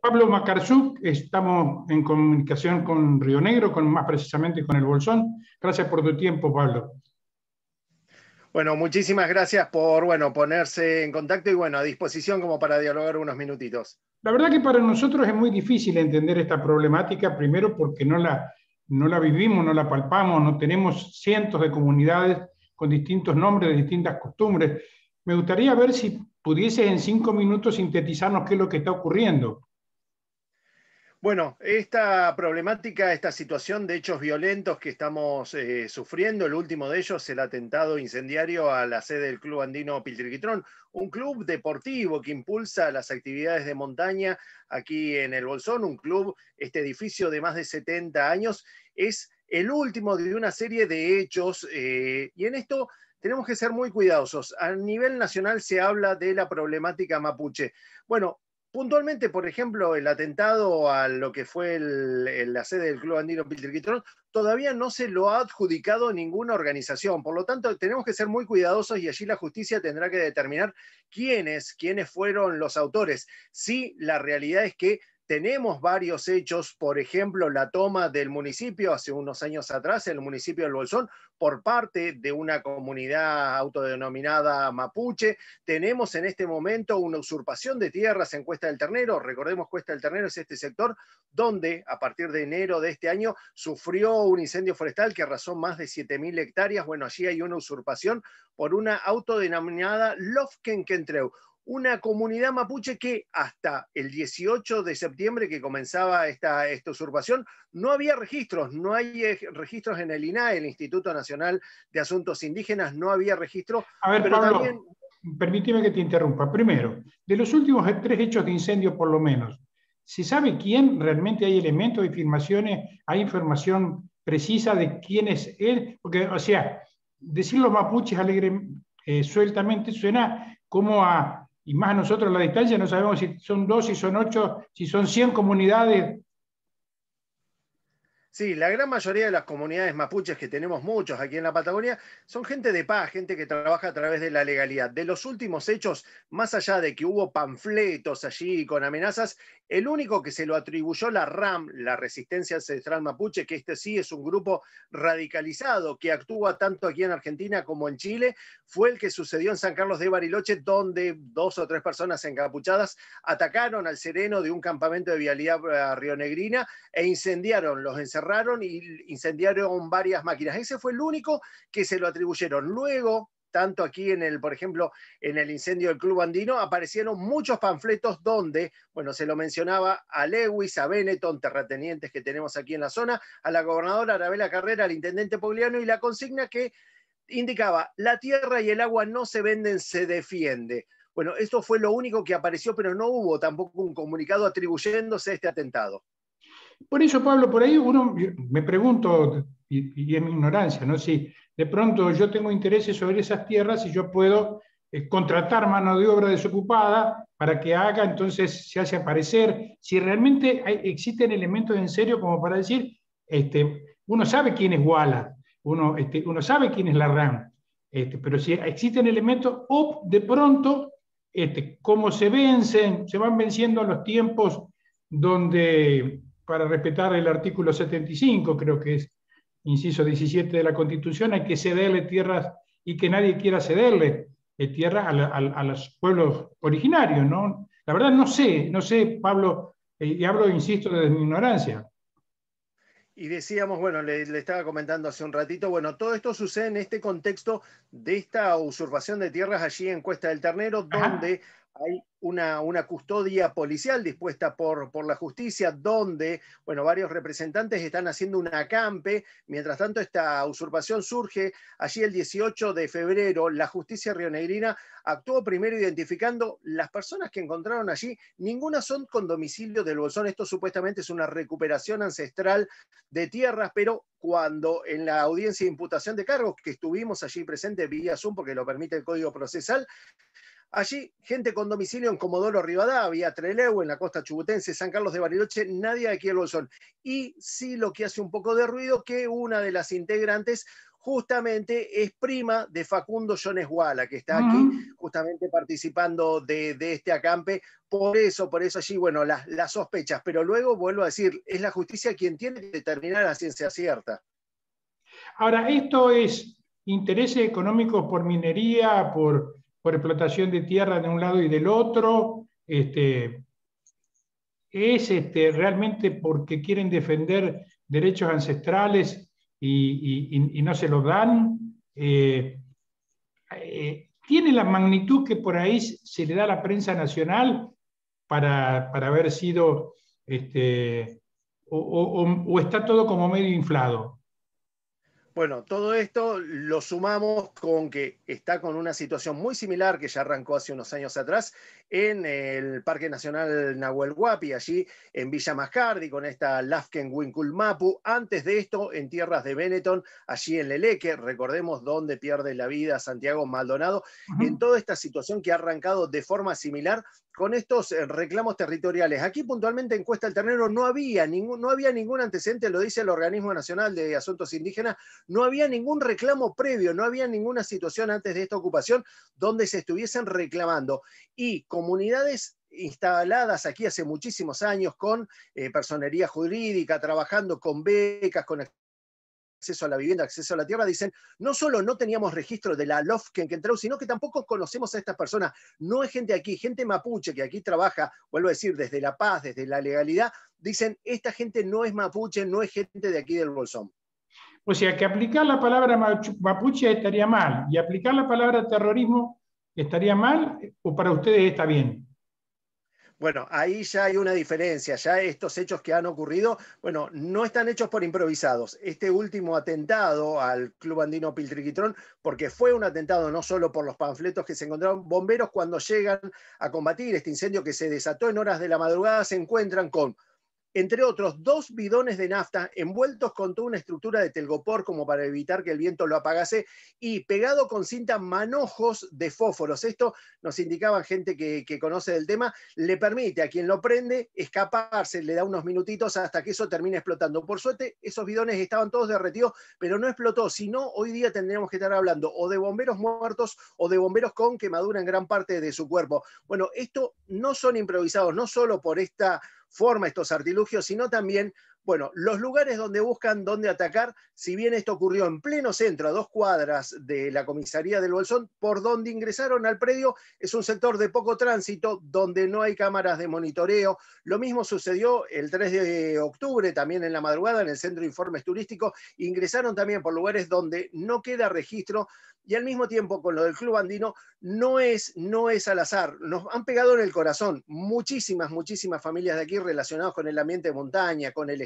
Pablo Macarzuk, estamos en comunicación con Río Negro, con, más precisamente con el Bolsón. Gracias por tu tiempo, Pablo. Bueno, muchísimas gracias por bueno, ponerse en contacto y bueno, a disposición como para dialogar unos minutitos. La verdad que para nosotros es muy difícil entender esta problemática, primero porque no la, no la vivimos, no la palpamos, no tenemos cientos de comunidades con distintos nombres, de distintas costumbres. Me gustaría ver si pudiese en cinco minutos sintetizarnos qué es lo que está ocurriendo. Bueno, esta problemática, esta situación de hechos violentos que estamos eh, sufriendo, el último de ellos, el atentado incendiario a la sede del Club Andino Piltriquitrón, un club deportivo que impulsa las actividades de montaña aquí en el Bolsón, un club, este edificio de más de 70 años, es el último de una serie de hechos eh, y en esto tenemos que ser muy cuidadosos. A nivel nacional se habla de la problemática mapuche. Bueno, Puntualmente, por ejemplo, el atentado a lo que fue la sede del Club Andino Piltriquitrón todavía no se lo ha adjudicado ninguna organización. Por lo tanto, tenemos que ser muy cuidadosos y allí la justicia tendrá que determinar quiénes, quiénes fueron los autores. Si la realidad es que tenemos varios hechos, por ejemplo, la toma del municipio hace unos años atrás, el municipio del Bolsón, por parte de una comunidad autodenominada mapuche. Tenemos en este momento una usurpación de tierras en Cuesta del Ternero. Recordemos, Cuesta del Ternero es este sector donde a partir de enero de este año sufrió un incendio forestal que arrasó más de 7.000 hectáreas. Bueno, allí hay una usurpación por una autodenominada Lofken una comunidad mapuche que hasta el 18 de septiembre que comenzaba esta, esta usurpación, no había registros, no hay eh, registros en el INAE, el Instituto Nacional de Asuntos Indígenas, no había registros. A ver, pero también... permíteme que te interrumpa. Primero, de los últimos tres hechos de incendio por lo menos, ¿se sabe quién realmente hay elementos, firmaciones? hay información precisa de quién es él? Porque, o sea, decir los mapuches alegre, eh, sueltamente suena como a y más nosotros la distancia no sabemos si son dos, si son ocho, si son cien comunidades Sí, la gran mayoría de las comunidades mapuches que tenemos muchos aquí en la Patagonia son gente de paz, gente que trabaja a través de la legalidad. De los últimos hechos, más allá de que hubo panfletos allí con amenazas, el único que se lo atribuyó la RAM, la Resistencia Ancestral Mapuche, que este sí es un grupo radicalizado que actúa tanto aquí en Argentina como en Chile, fue el que sucedió en San Carlos de Bariloche, donde dos o tres personas encapuchadas atacaron al sereno de un campamento de vialidad eh, rionegrina e incendiaron los encerrados cerraron y incendiaron varias máquinas. Ese fue el único que se lo atribuyeron. Luego, tanto aquí en el, por ejemplo, en el incendio del Club Andino, aparecieron muchos panfletos donde, bueno, se lo mencionaba a Lewis, a Benetton, terratenientes que tenemos aquí en la zona, a la gobernadora Arabela Carrera, al intendente Pogliano y la consigna que indicaba, la tierra y el agua no se venden, se defiende. Bueno, esto fue lo único que apareció, pero no hubo tampoco un comunicado atribuyéndose a este atentado. Por eso, Pablo, por ahí uno me pregunto, y, en mi ignorancia, ¿no? Si de pronto yo tengo intereses sobre esas tierras y yo puedo eh, contratar mano de obra desocupada para que haga, entonces se hace aparecer. Si realmente existen elementos en serio como para decir, este, uno sabe quién es Walla, uno, este, uno sabe quién es la este, pero si existen elementos, o de pronto, este, como se vencen, se van venciendo los tiempos donde para respetar el artículo 75, creo que es inciso 17 de la Constitución, hay que cederle tierras y que nadie quiera cederle eh, tierras a, los pueblos originarios, ¿no? La verdad no sé, no sé, Pablo, eh, y hablo, insisto, desde mi ignorancia. Y decíamos, bueno, le, estaba comentando hace un ratito, bueno, todo esto sucede en este contexto de esta usurpación de tierras allí en Cuesta del Ternero, donde hay una, custodia policial dispuesta por, la justicia, donde bueno, varios representantes están haciendo un acampe. Mientras tanto, esta usurpación surge allí el 18 de febrero. La justicia rionegrina actuó primero identificando las personas que encontraron allí. Ninguna son con domicilio del Bolsón. Esto supuestamente es una recuperación ancestral de tierras, pero cuando en la audiencia de imputación de cargos que estuvimos allí presente vía Zoom, porque lo permite el Código Procesal, Allí, gente con domicilio en Comodoro Rivadavia, Trelew, en la costa chubutense, San Carlos de Bariloche, nadie aquí el Bolsón. Y sí lo que hace un poco de ruido que una de las integrantes justamente es prima de Facundo Jones Guala, que está aquí mm. justamente participando de, este acampe. Por eso, por eso allí, bueno, las, las sospechas. Pero luego vuelvo a decir, es la justicia quien tiene que determinar la ciencia cierta. Ahora, esto es intereses económicos por minería, por por explotación de tierra de un lado y del otro, este, es este, realmente porque quieren defender derechos ancestrales y, no se los dan. Eh, eh, tiene la magnitud que por ahí se le da a la prensa nacional para, para haber sido, este, o está todo como medio inflado. Bueno, todo esto lo sumamos con que está con una situación muy similar que ya arrancó hace unos años atrás en el Parque Nacional Nahuel Huapi, allí en Villa Mascardi, con esta Lafken Mapu, Antes de esto, en tierras de Benetton, allí en Leleque, recordemos dónde pierde la vida Santiago Maldonado, en toda esta situación que ha arrancado de forma similar con estos eh, reclamos territoriales. Aquí puntualmente en Cuesta del Ternero no había, ningún, no había ningún antecedente, lo dice el Organismo Nacional de Asuntos Indígenas, no había ningún reclamo previo, no había ninguna situación antes de esta ocupación donde se estuviesen reclamando. Y comunidades instaladas aquí hace muchísimos años con eh, personería jurídica, trabajando con becas, con acceso a la vivienda, acceso a la tierra, dicen, no solo no teníamos registro de la LOF que entró, sino que tampoco conocemos a estas personas. No es gente aquí, gente mapuche que aquí trabaja, vuelvo a decir, desde la paz, desde la legalidad, dicen, esta gente no es mapuche, no es gente de aquí del Bolsón. O sea que aplicar la palabra mapuche estaría mal y aplicar la palabra terrorismo estaría mal o para ustedes está bien. Bueno, ahí ya hay una diferencia, ya estos hechos que han ocurrido, bueno, no están hechos por improvisados. Este último atentado al Club Andino Piltriquitrón, porque fue un atentado no solo por los panfletos que se encontraron, bomberos cuando llegan a combatir este incendio que se desató en horas de la madrugada se encuentran con entre otros dos bidones de nafta envueltos con toda una estructura de telgopor como para evitar que el viento lo apagase y pegado con cinta manojos de fósforos. Esto nos indicaba gente que, que conoce del tema, le permite a quien lo prende escaparse, le da unos minutitos hasta que eso termine explotando. Por suerte, esos bidones estaban todos derretidos, pero no explotó, si no, hoy día tendríamos que estar hablando o de bomberos muertos o de bomberos con quemadura en gran parte de su cuerpo. Bueno, esto no son improvisados, no solo por esta forma estos artilugios, sino también bueno, los lugares donde buscan dónde atacar, si bien esto ocurrió en pleno centro, a dos cuadras de la comisaría del Bolsón, por donde ingresaron al predio es un sector de poco tránsito, donde no hay cámaras de monitoreo. Lo mismo sucedió el 3 de octubre, también en la madrugada, en el Centro de Informes Turísticos. Ingresaron también por lugares donde no queda registro y al mismo tiempo con lo del Club Andino, no es, no es al azar. Nos han pegado en el corazón muchísimas, muchísimas familias de aquí relacionadas con el ambiente de montaña, con el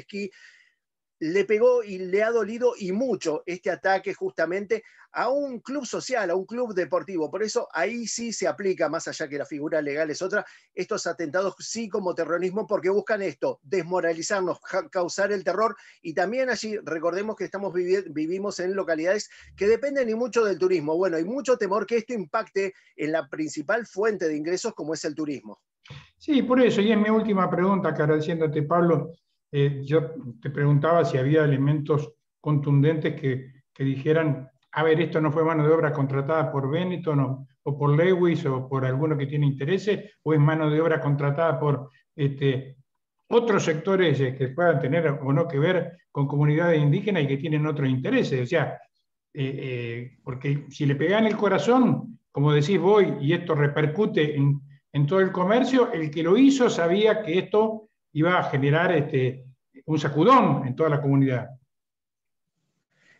le pegó y le ha dolido y mucho este ataque justamente a un club social, a un club deportivo. Por eso ahí sí se aplica, más allá que la figura legal es otra, estos atentados sí como terrorismo porque buscan esto, desmoralizarnos, causar el terror. Y también allí recordemos que estamos vivimos en localidades que dependen y mucho del turismo. Bueno, hay mucho temor que esto impacte en la principal fuente de ingresos como es el turismo. Sí, por eso, y en mi última pregunta, agradeciéndote, Pablo. Eh, yo te preguntaba si había elementos contundentes que, dijeran, a ver, esto no fue mano de obra contratada por Benetton o, por Lewis o por alguno que tiene intereses, o es mano de obra contratada por este, otros sectores eh, que puedan tener o no que ver con comunidades indígenas y que tienen otros intereses. O sea, eh, porque si le pegan el corazón, como decís voy y esto repercute en todo el comercio, el que lo hizo sabía que esto iba a generar este, un sacudón en toda la comunidad.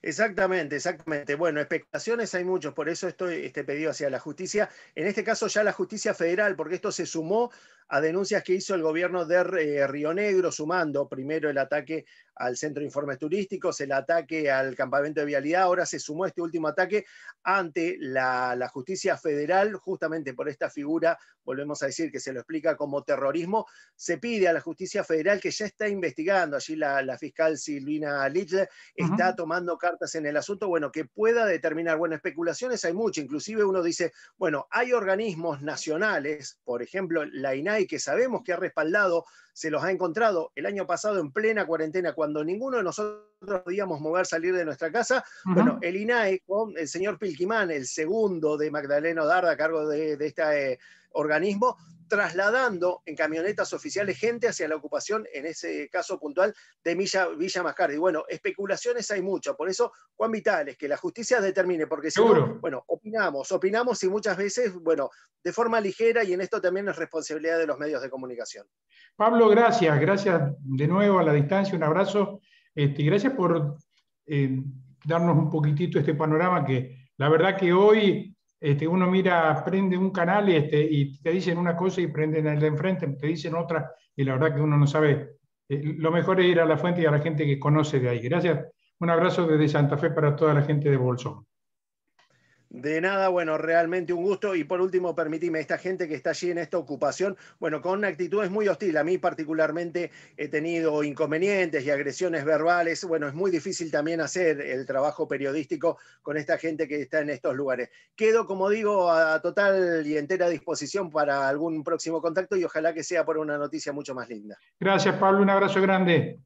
Exactamente, exactamente. Bueno, expectaciones hay muchos, por eso estoy este pedido hacia la justicia. En este caso ya la justicia federal, porque esto se sumó a denuncias que hizo el gobierno de eh, Río Negro, sumando primero el ataque al Centro de Informes Turísticos, el ataque al campamento de vialidad, ahora se sumó este último ataque ante la, justicia federal, justamente por esta figura, volvemos a decir que se lo explica como terrorismo, se pide a la justicia federal que ya está investigando, allí la, fiscal Silvina Lichler, está tomando cartas en el asunto, bueno, que pueda determinar, bueno, especulaciones hay muchas, inclusive uno dice, bueno, hay organismos nacionales, por ejemplo, la INAI, y que sabemos que ha respaldado, se los ha encontrado el año pasado en plena cuarentena, cuando ninguno de nosotros podíamos mover, salir de nuestra casa. Bueno, el INAE con el señor Pilquimán, el segundo de Magdaleno Darda, a cargo de, esta eh, organismo, trasladando en camionetas oficiales gente hacia la ocupación, en ese caso puntual, de Villa, Villa Mascardi. Bueno, especulaciones hay muchas, por eso, Juan Vitales, que la justicia determine, porque si bueno, opinamos, opinamos y muchas veces, bueno, de forma ligera, y en esto también es responsabilidad de los medios de comunicación. Pablo, gracias, gracias de nuevo a la distancia, un abrazo, este, gracias por eh, darnos un poquitito este panorama que la verdad que hoy este, uno mira, prende un canal este, y te dicen una cosa y prenden el de enfrente, te dicen otra, y la verdad que uno no sabe. Eh, lo mejor es ir a la fuente y a la gente que conoce de ahí. Gracias. Un abrazo desde Santa Fe para toda la gente de Bolsón. De nada, bueno, realmente un gusto. Y por último, permitime, esta gente que está allí en esta ocupación, bueno, con actitudes muy hostiles. A mí particularmente he tenido inconvenientes y agresiones verbales. Bueno, es muy difícil también hacer el trabajo periodístico con esta gente que está en estos lugares. Quedo, como digo, a total y entera disposición para algún próximo contacto y ojalá que sea por una noticia mucho más linda. Gracias, Pablo. Un abrazo grande.